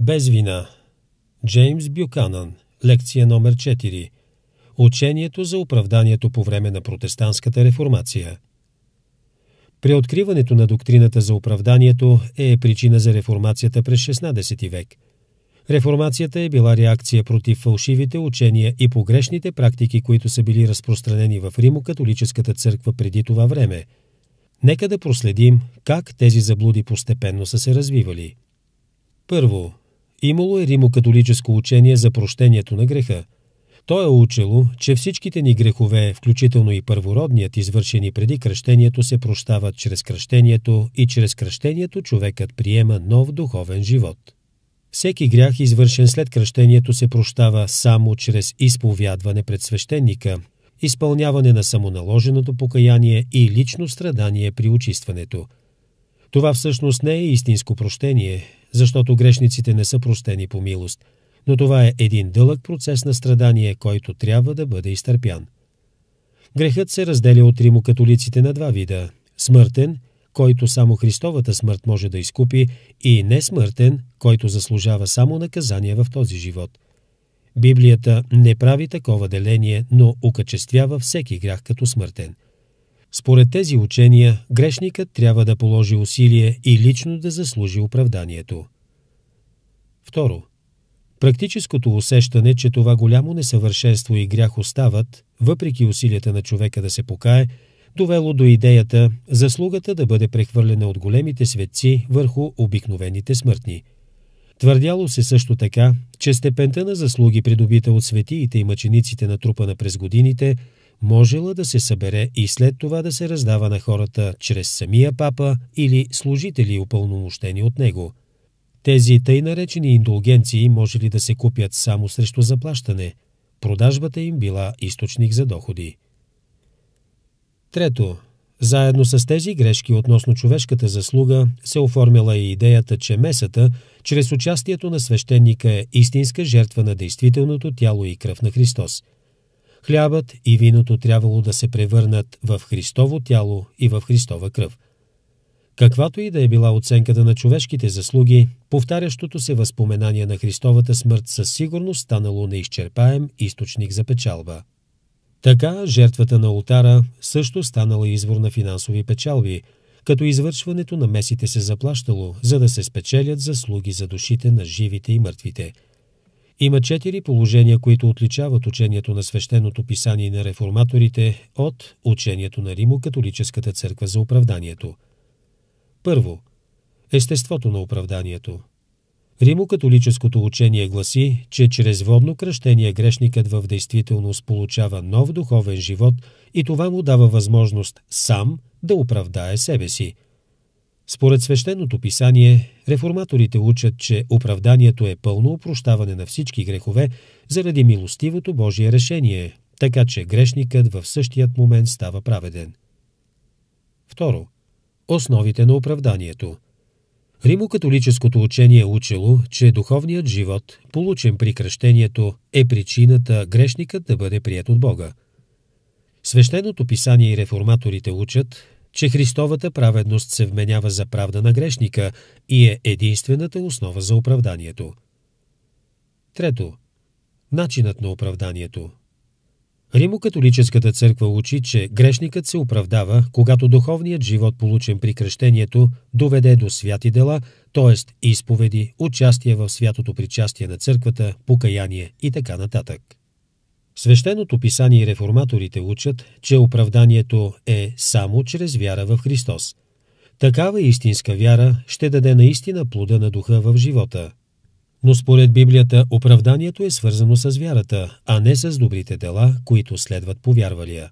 Без вина. Джеймс Бюканан. Лекция номер 4. Учението за оправданието по време на протестантската реформация. Преоткриването на доктрината за оправданието е причина за реформацията през 16 век. Реформацията е била реакция против фалшивите учения и погрешните практики, които са били разпространени в Римо-католическата църква преди това време. Нека да проследим как тези заблуди постепенно са се развивали. Първо, Имало е римокатолическо учение за прощението на греха. То е учило, че всичките ни грехове, включително и първородният, извършени преди кръщението, се прощават чрез кръщението и чрез кръщението човекът приема нов духовен живот. Всеки грях, извършен след кръщението, се прощава само чрез изповядване пред свещеника, изпълняване на самоналоженото покаяние и лично страдание при очистването – това всъщност не е истинско прощение, защото грешниците не са простени по милост, но това е един дълъг процес на страдание, който трябва да бъде изтърпян. Грехът се разделя от римокатолиците на два вида – смъртен, който само Христовата смърт може да изкупи, и несмъртен, който заслужава само наказание в този живот. Библията не прави такова деление, но окачествява всеки грях като смъртен – според тези учения, грешникът трябва да положи усилие и лично да заслужи оправданието. Второ. Практическото усещане, че това голямо несъвършенство и грях остават, въпреки усилията на човека да се покае, довело до идеята заслугата да бъде прехвърлена от големите светци върху обикновените смъртни. Твърдяло се също така, че степента на заслуги, придобита от светиите и мъчениците на трупа на през годините, можела да се събере и след това да се раздава на хората чрез самия папа или служители упълномощени от него. Тези тъй наречени индулгенции може ли да се купят само срещу заплащане. Продажбата им била източник за доходи. Трето, заедно с тези грешки относно човешката заслуга се оформяла и идеята, че месата, чрез участието на свещеника е истинска жертва на действителното тяло и кръв на Христос – Хлябът и виното трябвало да се превърнат в Христово тяло и в Христова кръв. Каквато и да е била оценката на човешките заслуги, повтарящото се възпоменание на Христовата смърт със сигурност станало неизчерпаем източник за печалба. Така жертвата на ултара също станала извор на финансови печалби, като извършването на месите се заплащало, за да се спечелят заслуги за душите на живите и мъртвите – има четири положения, които отличават учението на свещеното писание на реформаторите от учението на Римо-католическата църква за оправданието. Първо. Естеството на оправданието. Римо-католическото учение гласи, че чрез водно кръщение грешникът в действителност получава нов духовен живот и това му дава възможност сам да оправдае себе си – според свещеното писание, реформаторите учат, че оправданието е пълно опрощаване на всички грехове заради милостивото Божие решение, така че грешникът в същият момент става праведен. Второ. Основите на оправданието. Римокатолическото учение е учило, че духовният живот, получен при кръщението, е причината грешникът да бъде прият от Бога. Свещеното писание и реформаторите учат, че Христовата праведност се вменява за правда на грешника и е единствената основа за оправданието. Трето. Начинът на оправданието. Римокатолическата църква учи, че грешникът се оправдава, когато духовният живот, получен при кръщението, доведе до святи дела, т.е. изповеди, участие в святото причастие на църквата, покаяние и така нататък. Свещеното писание и реформаторите учат, че оправданието е само чрез вяра в Христос. Такава истинска вяра ще даде наистина плода на духа в живота. Но според Библията оправданието е свързано с вярата, а не с добрите дела, които следват повярвалия.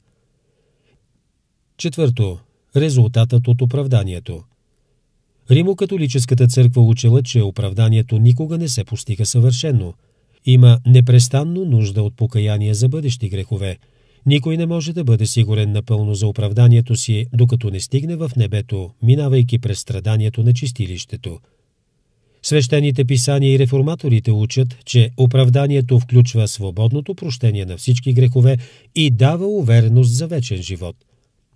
Четвърто. Резултатът от оправданието. Римокатолическата църква учила, че оправданието никога не се постига съвършено – има непрестанно нужда от покаяние за бъдещи грехове. Никой не може да бъде сигурен напълно за оправданието си, докато не стигне в небето, минавайки през страданието на чистилището. Свещените писания и реформаторите учат, че оправданието включва свободното прощение на всички грехове и дава увереност за вечен живот.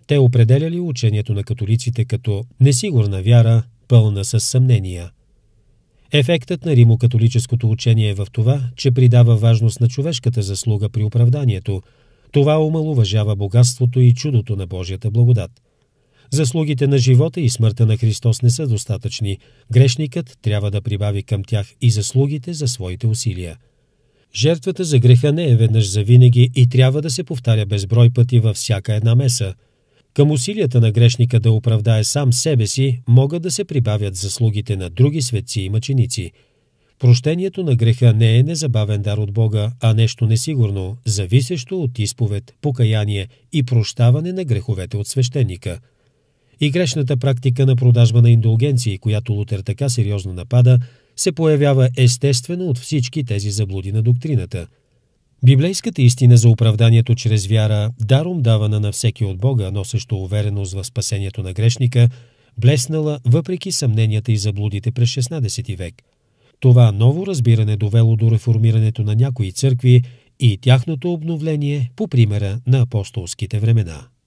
Те определяли учението на католиците като несигурна вяра, пълна с съмнения – Ефектът на римокатолическото учение е в това, че придава важност на човешката заслуга при оправданието. Това омалуважава богатството и чудото на Божията благодат. Заслугите на живота и смъртта на Христос не са достатъчни. Грешникът трябва да прибави към тях и заслугите за своите усилия. Жертвата за греха не е веднъж за винаги и трябва да се повтаря безброй пъти във всяка една меса – към усилията на грешника да оправдае сам себе си могат да се прибавят заслугите на други светци и мъченици. Прощението на греха не е незабавен дар от Бога, а нещо несигурно, зависещо от изповед, покаяние и прощаване на греховете от свещеника. И грешната практика на продажба на индулгенции, която Лутер така сериозно напада, се появява естествено от всички тези заблуди на доктрината – Библейската истина за оправданието чрез вяра, даром давана на всеки от Бога, но също увереност в спасението на грешника, блеснала въпреки съмненията и заблудите през 16 век. Това ново разбиране довело до реформирането на някои църкви и тяхното обновление по примера на апостолските времена.